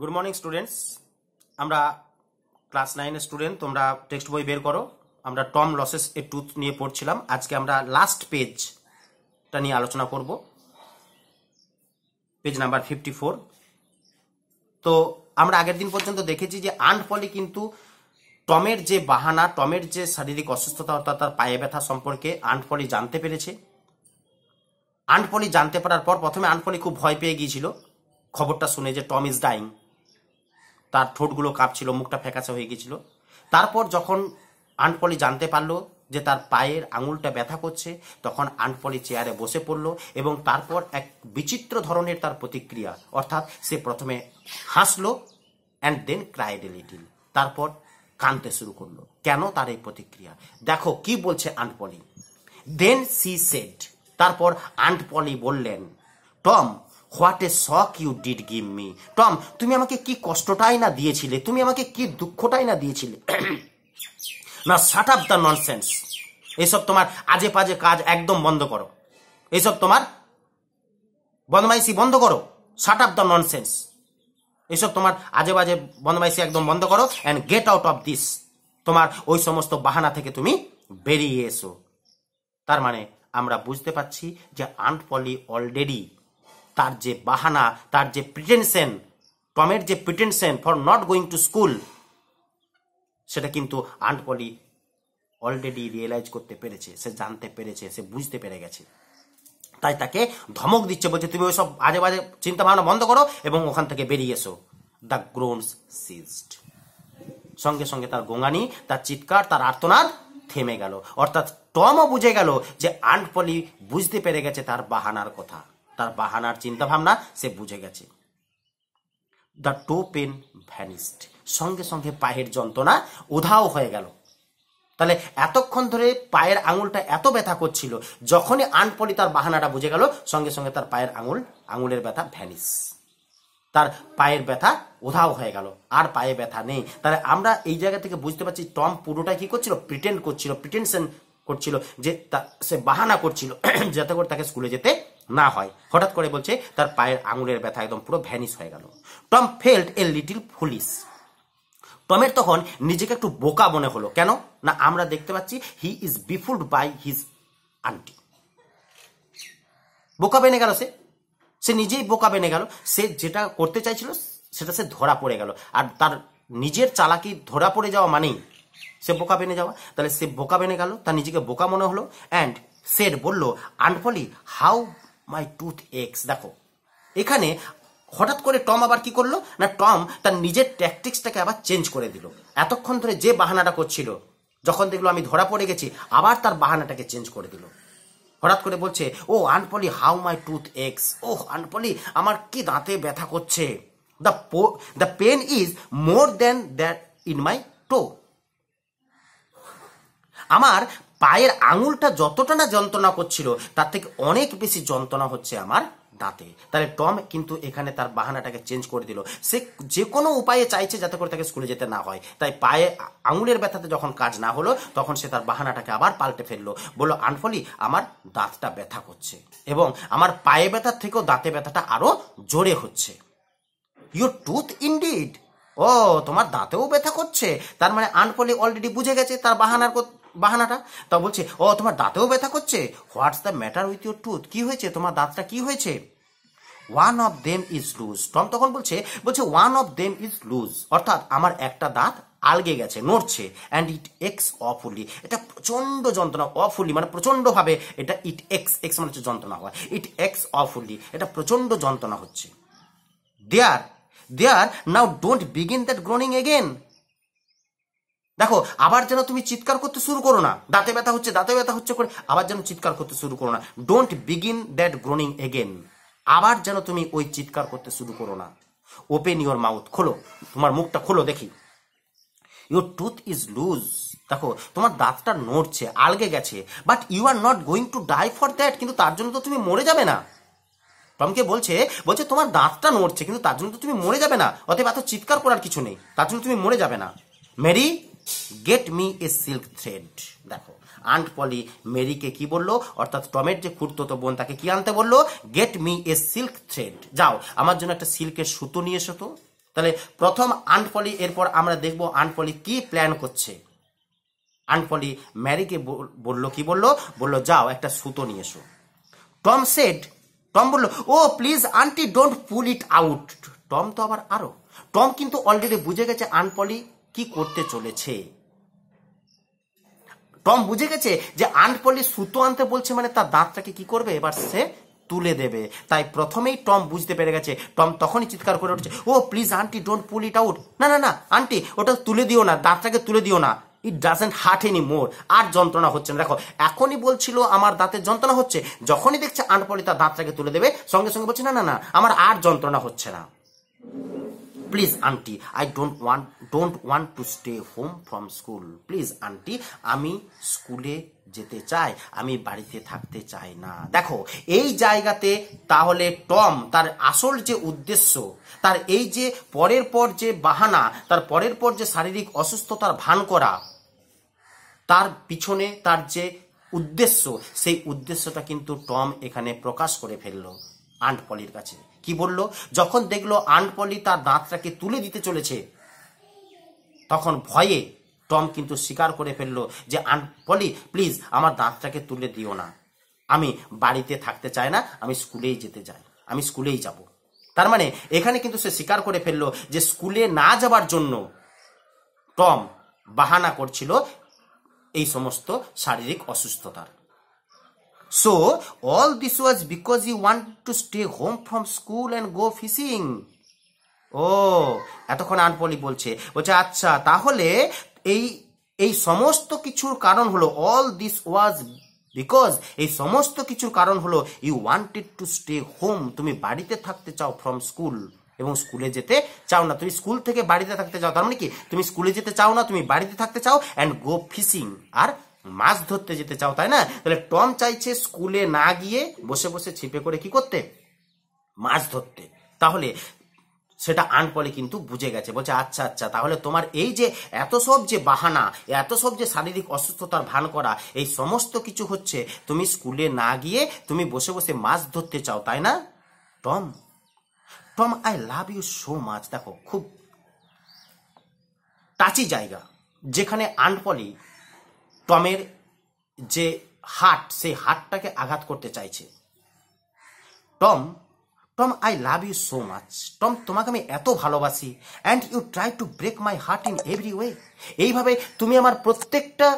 Good morning students আমরা class নাইনের student তোমরা টেক্সট বই বের করো আমরা টম লসেস এর টুথ নিয়ে পড়ছিলাম আজকে আমরা লাস্ট পেজটা নিয়ে আলোচনা করব পেজ নাম্বার ফিফটি ফোর তো আমরা আগের দিন পর্যন্ত দেখেছি যে আন্ট পলি কিন্তু টমের যে বাহানা টমের যে শারীরিক অসুস্থতা অর্থাৎ তার পায়ে ব্যথা সম্পর্কে আন্ট পলি জানতে পেরেছে আন্ট পলি জানতে পারার পর প্রথমে আন্ট খুব ভয় পেয়ে গিয়েছিল খবরটা শুনে যে টম ইজ ডাইং তার ঠোঁটগুলো কাঁপছিল মুখটা ফ্যাকাচা হয়ে গেছিল তারপর যখন আন্টপলি জানতে পারলো যে তার পায়ের আঙুলটা ব্যথা করছে তখন আন্টপলি চেয়ারে বসে পড়ল এবং তারপর এক বিচিত্র ধরনের তার প্রতিক্রিয়া অর্থাৎ সে প্রথমে হাসলো অ্যান্ড দেন ক্রাইড তারপর কানতে শুরু করলো কেন তার এই প্রতিক্রিয়া দেখো কি বলছে আন্টপলি দেন সি সেড তারপর আন্টপলি বললেন Tom what a shock you did give me Tom তুমি আমাকে কি কষ্টটাই না দিয়েছিলে তুমি আমাকে কি দুঃখটাই না দিয়েছিলে না শাট আপ দ্য ননসেন্স এইসব তোমার আজে পাজে কাজ একদম বন্ধ করো এইসব তোমার বদমাইশি বন্ধ করো শাট আপ দ্য ননসেন্স এইসব তোমার আজে বাজে বদমাইশি একদম বন্ধ করো and get out of this তোমার ওই সমস্ত বাহানা থেকে তুমি বেরিয়ে এসো তার মানে আমরা বুঝতে পারছি যে আন্ট পলি অলরেডি তার যে বাহানা তার যে প্রিটেনশন টমের যে pretension for not going to school সেটা কিন্তু আন্ট পলি অলরেডি রিয়েলাইজ করতে পেরেছে সে জানতে পেরেছে সে বুঝতে পেরে গেছে তাই তাকে ধমক দিচ্ছে বলছে তুমি ওইসব আজে বাজে চিন্তা ভাবনা বন্ধ করো এবং ওখান থেকে বেরিয়ে এসো দ্য গ্রোনস সিজড সঙ্গে সঙ্গে তার গোঙানি তার চিৎকার তার আর্তনাদ থেমে গেল অর্থাৎ টমও বুঝে গেল যে আন্ট পলি বুঝতে পেরে গেছে তার বাহানার কথা তার বাহানার চিন্তা ভাবনা সে বুঝে গেছে দ্য টো পেন ভ্যানিস্ট সঙ্গে সঙ্গে পায়ের যন্ত্রণা উধাও হয়ে গেল তাহলে এতক্ষণ ধরে পায়ের আঙুলটা এত ব্যথা করছিল যখনই আনপলি তার বাহানাটা বুঝে গেল সঙ্গে সঙ্গে তার পায়ের আঙুল আঙুলের ব্যথা ভ্যানিস তার পায়ের ব্যথা উধাও হয়ে গেল আর পায়ে ব্যথা নেই তাহলে আমরা এই জায়গা থেকে বুঝতে পারছি টম পুরোটা কি করছিল প্রিটেন্ড করছিল প্রিটেনশন করছিল যে সে বাহানা করছিল যাতে করে তাকে স্কুলে যেতে না হয় হঠাৎ করে বলছে তার পায়ের আঙুলের ব্যথা একদম পুরো ভ্যানিশ হয়ে গেল Tom felt a little foolish টমের তখন নিজেকে একটু বোকা মনে হলো কেন না আমরা দেখতে পাচ্ছি he is befooled by his auntie বোকা বেনে গেল সে সে নিজেই বোকা বেনে গেল সে যেটা করতে চাইছিল সেটা সে ধরা পড়ে গেল আর তার নিজের চালাকি ধরা পড়ে যাওয়া মানেই সে বোকা বেনে যাওয়া তাহলে সে বোকা বেনে গেল তার নিজেকে বোকা মনে হলো অ্যান্ড সেট বলল aunt Polly how my tooth aches দেখো এখানে হঠাৎ করে টম আবার কি করলো না টম তার নিজের ট্যাকটিক্সটাকে আবার চেঞ্জ করে দিল এতক্ষণ ধরে যে বাহানাটা করছিল যখন দেখলো আমি ধরা পড়ে গেছি আবার তার বাহানাটাকে চেঞ্জ করে দিল হঠাৎ করে বলছে oh aunt Polly how my tooth aches oh aunt Polly আমার কি দাঁতে ব্যথা করছে the the pain is more than that in my toe আমার পায়ের আঙুলটা যতটা না যন্ত্রণা করছিল তার থেকে অনেক বেশি যন্ত্রণা হচ্ছে আমার দাঁতে তাহলে টম কিন্তু এখানে তার বাহানাটাকে চেঞ্জ করে দিল সে যে কোনো উপায়ে চাইছে যাতে করে তাকে স্কুলে যেতে না হয় তাই পায়ে আঙুলের ব্যথাতে যখন কাজ না হলো তখন সে তার বাহানাটাকে আবার পাল্টে ফেললো বললো আনফলি আমার দাঁতটা ব্যথা করছে এবং আমার পায়ে ব্যথার থেকেও দাঁতে ব্যথাটা আরও জোরে হচ্ছে ইউর টুথ ইন্ডিড ও তোমার দাঁতেও ব্যথা করছে তার মানে আনফলি অলরেডি বুঝে গেছে তার বাহানার বাহানাটা তা বলছে ও তোমার দাঁতেও ব্যথা করছে what's the matter with your tooth কি হয়েছে তোমার দাঁতটা কি হয়েছে one of them is loose Tom তখন বলছে বলছে one of them is loose অর্থাৎ আমার একটা দাঁত আলগে গেছে নড়ছে অ্যান্ড ইট এক্স অফুলি এটা প্রচণ্ড যন্ত্রণা অফুলি মানে প্রচণ্ডভাবে এটা ইট এক্স এক্স মানে হচ্ছে যন্ত্রণা হয় ইট এক্স অফুলি এটা প্রচণ্ড যন্ত্রণা হচ্ছে there there now don't begin that groaning again দেখো আবার যেন তুমি চিৎকার করতে শুরু করো না দাঁতে ব্যথা হচ্ছে দাঁতে ব্যথা হচ্ছে করে আবার যেন চিৎকার করতে শুরু করো না don't begin that groaning again আবার যেন তুমি ওই চিৎকার করতে শুরু করো না ওপেন ইউর মাউথ খোলো তোমার মুখটা খোলো দেখি ইউর টুথ ইজ লুজ দেখো তোমার দাঁতটা নড়ছে আলগে গেছে but you are not going to die for that কিন্তু তার জন্য তো তুমি মরে যাবে না টমকে বলছে বলছে তোমার দাঁতটা নড়ছে কিন্তু তার জন্য তো তুমি মরে যাবে না অতএব এত চিৎকার করার কিছু নেই তার জন্য তুমি মরে যাবে না Mary get me a silk thread দেখো আন্ট পলি মেরিকে কি বললো অর্থাৎ টমের যে খুঁড়তো বোন তাকে কি আনতে বললো get me a silk thread যাও আমার জন্য একটা সিল্কের সুতো নিয়ে এসো তো তাহলে প্রথম আন্ট পলি এরপর আমরা দেখব আন্ট পলি কি প্ল্যান করছে আন্ট পলি ম্যারিকে বললো কি বললো বললো যাও একটা সুতো নিয়ে এসো টম সেড টম বললো oh please auntie don't pull it out Tom তো আবার আরো টম কিন্তু অলরেডি বুঝে গেছে আনপলি কি করতে চলেছে টম বুঝে গেছে যে আনপলি সুতো আনতে বলছে মানে তার দাঁতটাকে কি করবে এবার সে তুলে দেবে তাই প্রথমেই টম বুঝতে পেরে গেছে টম তখনই চিৎকার করে উঠছে oh please auntie don't pull it out না না না আন্টি ওটা তুলে দিও না দাঁতটাকে তুলে দিও না it doesn't hurt any more আর যন্ত্রণা হচ্ছে না দেখো এখনই বলছিল আমার দাঁতের যন্ত্রণা হচ্ছে যখনই দেখছে আনপলি তার দাঁতটাকে তুলে দেবে সঙ্গে সঙ্গে বলছে না না না আমার আর যন্ত্রণা হচ্ছে না please auntie I don't want don't want to stay home from school please auntie আমি স্কুলে যেতে চাই আমি বাড়িতে থাকতে চাই না দেখো এই জায়গাতে তাহলে টম তার আসল যে উদ্দেশ্য তার এই যে পরের পর যে বাহানা তার পরের পর যে শারীরিক অসুস্থতার ভান করা তার পিছনে তার যে উদ্দেশ্য সেই উদ্দেশ্যটা কিন্তু টম এখানে প্রকাশ করে ফেললো আন্ট পলির কাছে কি বলল যখন দেখলো আনপলি তার দাঁতটাকে তুলে দিতে চলেছে তখন ভয়ে টম কিন্তু স্বীকার করে ফেললো যে আনপলি প্লিজ আমার দাঁতটাকে তুলে দিও না আমি বাড়িতে থাকতে চাই না আমি স্কুলেই যেতে চাই আমি স্কুলেই যাব তার মানে এখানে কিন্তু সে স্বীকার করে ফেললো যে স্কুলে না যাবার জন্য টম বাহানা করছিল এই সমস্ত শারীরিক অসুস্থতার So all this was because you want to stay home from school and go fishing. O oh, এতক্ষণ আনপলি বলছে বলছে আচ্ছা তাহলে এই এই সমস্ত কিছুর কারণ হলো অল দিস ওয়াজ বিকজ এই সমস্ত কিছুর কারণ হলো you wanted to stay home তুমি বাড়িতে থাকতে চাও ফ্রম স্কুল এবং স্কুলে যেতে চাও না তুমি স্কুল থেকে বাড়িতে থাকতে চাও তার মানে কি তুমি স্কুলে যেতে চাও না তুমি বাড়িতে থাকতে চাও অ্যান্ড গো ফিশিং আর মাছ ধরতে যেতে চাও তাই না তাহলে টম চাইছে স্কুলে না গিয়ে বসে বসে ছিপে করে কি করতে মাছ ধরতে তাহলে সেটা আনপলে কিন্তু বুঝে গেছে বলছে আচ্ছা আচ্ছা তাহলে তোমার এই যে এত সব যে বাহানা এত সব যে শারীরিক অসুস্থতার ভান করা এই সমস্ত কিছু হচ্ছে তুমি স্কুলে না গিয়ে তুমি বসে বসে মাছ ধরতে চাও তাই না Tom Tom I love you so much দেখো খুব টাচি জায়গা যেখানে আনপলি টমের যে হার্ট সেই হার্টটাকে আঘাত করতে চাইছে Tom Tom I love you so much Tom তোমাকে আমি এত ভালোবাসি and you try to break my heart in every way এইভাবে তুমি আমার প্রত্যেকটা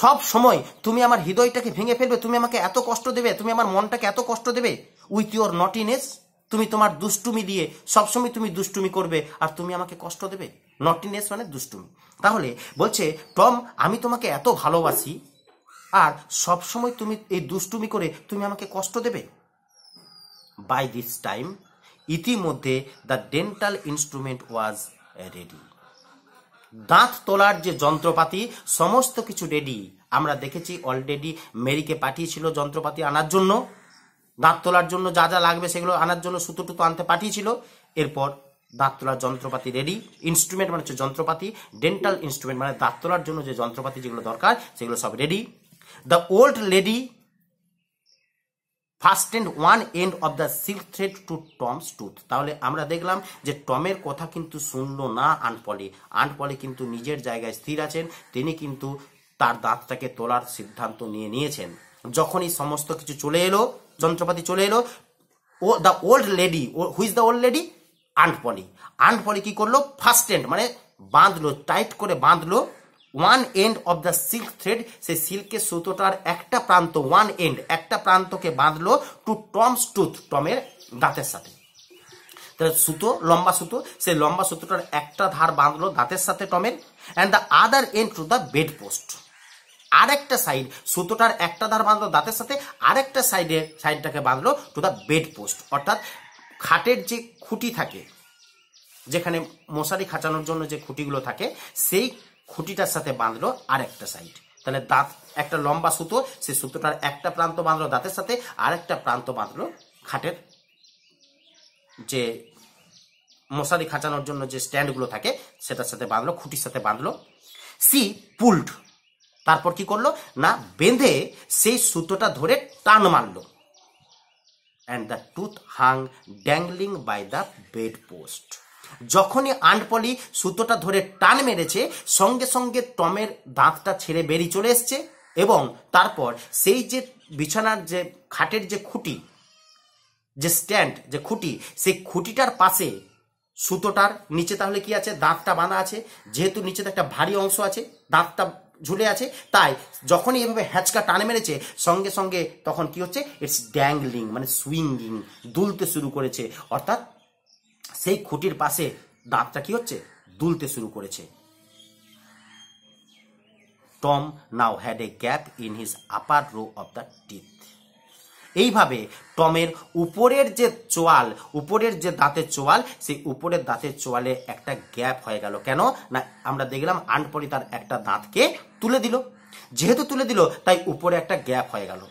সব সময় তুমি আমার হৃদয়টাকে ভেঙে ফেলবে তুমি আমাকে এত কষ্ট দেবে তুমি আমার মনটাকে এত কষ্ট দেবে উইথ ইউর নটিনেস তুমি তোমার দুষ্টুমি দিয়ে সবসময় তুমি দুষ্টুমি করবে আর তুমি আমাকে কষ্ট দেবে নটিনেস মানে দুষ্টুমি তাহলে বলছে টম আমি তোমাকে এত ভালোবাসি আর সবসময় তুমি এই দুষ্টুমি করে তুমি আমাকে কষ্ট দেবে বাই দিস টাইম ইতিমধ্যে the dental instrument was ready দাঁত তোলার যে যন্ত্রপাতি সমস্ত কিছু রেডি আমরা দেখেছি অলরেডি মেরিকে পাঠিয়েছিল যন্ত্রপাতি আনার জন্য দাঁত তোলার জন্য যা যা লাগবে সেগুলো আনার জন্য সুতো টুতো আনতে পাঠিয়েছিল এরপর দাঁত তোলার যন্ত্রপাতি রেডি ইনস্ট্রুমেন্ট মানে হচ্ছে যন্ত্রপাতি ডেন্টাল ইনস্ট্রুমেন্ট মানে দাঁত তোলার জন্য যে যন্ত্রপাতি যেগুলো দরকার সেগুলো সব ready the old lady first end one end of the silk thread to Tom's tooth তাহলে আমরা দেখলাম যে টমের কথা কিন্তু শুনলো না আনপলি আনপলি কিন্তু নিজের জায়গায় স্থির আছেন তিনি কিন্তু তার দাঁতটাকে তোলার সিদ্ধান্ত নিয়ে নিয়েছেন যখনই সমস্ত কিছু চলে এলো যন্ত্রপাতি চলে এলো oh the old lady who's the old lady aunt Polly aunt Polly কী করলো ফার্স্ট এন্ড মানে বাঁধলো টাইট করে বাঁধলো one end of the silk thread সেই সিল্কের সুতোটার একটা প্রান্ত ওয়ান এন্ড একটা প্রান্তকে বাঁধলো টু টমস টুথ টমের দাঁতের সাথে তাহলে সুতো লম্বা সুতো সেই লম্বা সুতোটার একটা ধার বাঁধলো দাঁতের সাথে টমের and the other end to the bedpost আরেকটা সাইড সুতোটার একটা ধার বাঁধলো দাঁতের সাথে আরেকটা সাইডে সাইডটাকে বাঁধলো টু দ্য বেড পোস্ট অর্থাৎ খাটের যে খুঁটি থাকে যেখানে মশারি খাঁচানোর জন্য যে খুঁটিগুলো থাকে সেই খুঁটিটার সাথে বাঁধলো আরেকটা সাইড তাহলে দাঁত একটা লম্বা সুতো সেই সুতোটার একটা প্রান্ত বাঁধলো দাঁতের সাথে আরেকটা প্রান্ত বাঁধলো খাটের যে মশারি খাঁচানোর জন্য যে স্ট্যান্ডগুলো থাকে সেটার সাথে বাঁধলো খুঁটির সাথে বাঁধলো সি পুল্ড তারপর কি করলো না বেঁধে সেই সুতোটা ধরে টান মারল and the tooth hung dangling by the bedpost যখনই আন্টপলি সুতোটা ধরে টান মেরেছে সঙ্গে সঙ্গে টমের দাঁতটা ছেড়ে বেরিয়ে চলে এসছে এবং তারপর সেই যে বিছানার যে খাটের যে খুঁটি যে স্ট্যান্ড যে খুঁটি সেই খুঁটিটার পাশে সুতোটার নিচে তাহলে কি আছে দাঁতটা বাঁধা আছে যেহেতু নিচেতে একটা ভারী অংশ আছে দাঁতটা ঝুলে আছে তাই যখনই এভাবে হ্যাঁচকা টানে মেরেছে সঙ্গে সঙ্গে তখন কি হচ্ছে ইটস ড্যাংলিং মানে সুইঙ্গিং দুলতে শুরু করেছে অর্থাৎ সেই খুঁটির পাশে দাঁতটা কি হচ্ছে দুলতে শুরু করেছে Tom now had a gap in his upper row of the teeth এইভাবে টমের উপরের যে চোয়াল উপরের যে দাঁতের চোয়াল সেই উপরের দাঁতের চোয়ালে একটা গ্যাপ হয়ে গেল কেন না আমরা দেখলাম আনপরি তার একটা দাঁতকে তুলে দিল যেহেতু তুলে দিল তাই উপরে একটা গ্যাপ হয়ে গেল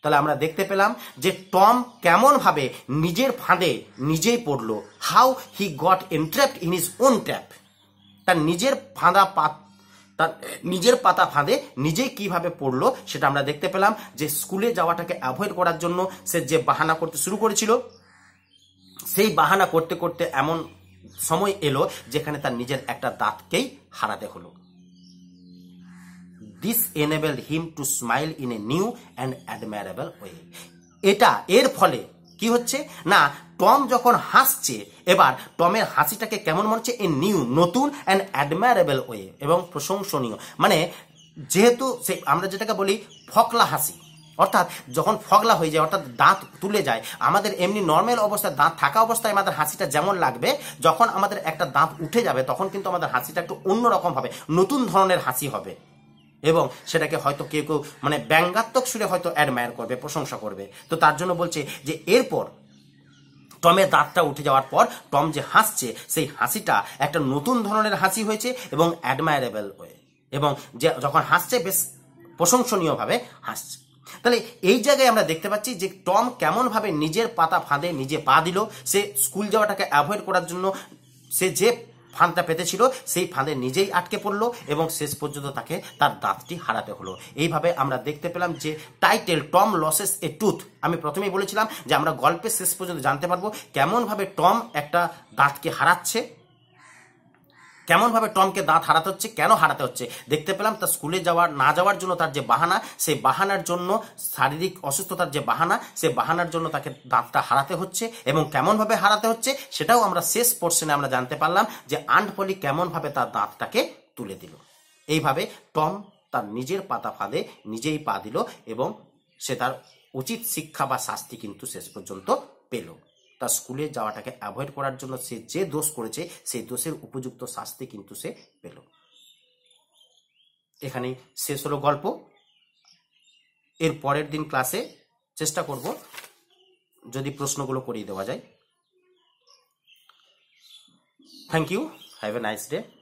তাহলে আমরা দেখতে পেলাম যে টম কেমনভাবে নিজের ফাঁদে নিজেই পড়লো how he got entrapped in his own trap তার নিজের ফাঁদা পাত তার নিজের পাতা ফাঁদে নিজেই কিভাবে পড়লো সেটা আমরা দেখতে পেলাম যে স্কুলে যাওয়াটাকে অ্যাভয়েড করার জন্য সে যে বাহানা করতে শুরু করেছিল সেই বাহানা করতে করতে এমন সময় এলো যেখানে তার নিজের একটা দাঁতকেই হারাতে হলো this enabled him to smile in a new and admirable way এটা এর ফলে কি হচ্ছে না টম যখন হাসছে এবার টমের হাসিটাকে কেমন মনে হচ্ছে এ নিউ নতুন অ্যান্ড অ্যাডমারেবল ওয়ে এবং প্রশংসনীয় মানে যেহেতু সে আমরা যেটাকে বলি ফকলা হাসি অর্থাৎ যখন ফগলা হয়ে যায় অর্থাৎ দাঁত তুলে যায় আমাদের এমনি নর্মাল অবস্থায় দাঁত থাকা অবস্থায় আমাদের হাসিটা যেমন লাগবে যখন আমাদের একটা দাঁত উঠে যাবে তখন কিন্তু আমাদের হাসিটা একটু অন্যরকম হবে নতুন ধরনের হাসি হবে এবং সেটাকে হয়তো কেউ কেউ মানে ব্যঙ্গাত্মক সুরে হয়তো অ্যাডমায়ার করবে প্রশংসা করবে তো তার জন্য বলছে যে এরপর টমের দাঁতটা উঠে যাওয়ার পর টম যে হাসছে সেই হাসিটা একটা নতুন ধরনের হাসি হয়েছে এবং অ্যাডমায়ারেবল হয়ে এবং যে যখন হাসছে বেশ প্রশংসনীয়ভাবে হাসছে তাহলে এই জায়গায় আমরা দেখতে পাচ্ছি যে টম কেমনভাবে নিজের পাতা ফাঁদে নিজে পা দিল সে স্কুল যাওয়াটাকে অ্যাভয়েড করার জন্য সে যে ফাঁদটা পেতেছিল সেই ফাঁদে নিজেই আটকে পড়লো এবং শেষ পর্যন্ত তাকে তার দাঁতটি হারাতে হলো এইভাবে আমরা দেখতে পেলাম যে title Tom loses a tooth আমি প্রথমেই বলেছিলাম যে আমরা গল্পের শেষ পর্যন্ত জানতে পারবো কেমনভাবে টম একটা দাঁতকে হারাচ্ছে কেমনভাবে টমকে দাঁত হারাতে হচ্ছে কেন হারাতে হচ্ছে দেখতে পেলাম তার স্কুলে যাওয়ার না যাওয়ার জন্য তার যে বাহানা সেই বাহানার জন্য শারীরিক অসুস্থতার যে বাহানা সে বাহানার জন্য তাকে দাঁতটা হারাতে হচ্ছে এবং কেমনভাবে হারাতে হচ্ছে সেটাও আমরা শেষ পোর্শনে আমরা জানতে পারলাম যে আন্টপলি কেমনভাবে তার দাঁতটাকে তুলে দিল এইভাবে টম তার নিজের পাতা ফাঁদে নিজেই পা দিল এবং সে তার উচিত শিক্ষা বা শাস্তি কিন্তু শেষ পর্যন্ত পেল তার স্কুলে যাওয়াটাকে অ্যাভয়েড করার জন্য সে যে দোষ করেছে সেই দোষের উপযুক্ত শাস্তি কিন্তু সে পেল এখানে শেষ হলো গল্প এর পরের দিন ক্লাসে চেষ্টা করব যদি প্রশ্নগুলো করিয়ে দেওয়া যায় thank you have a nice day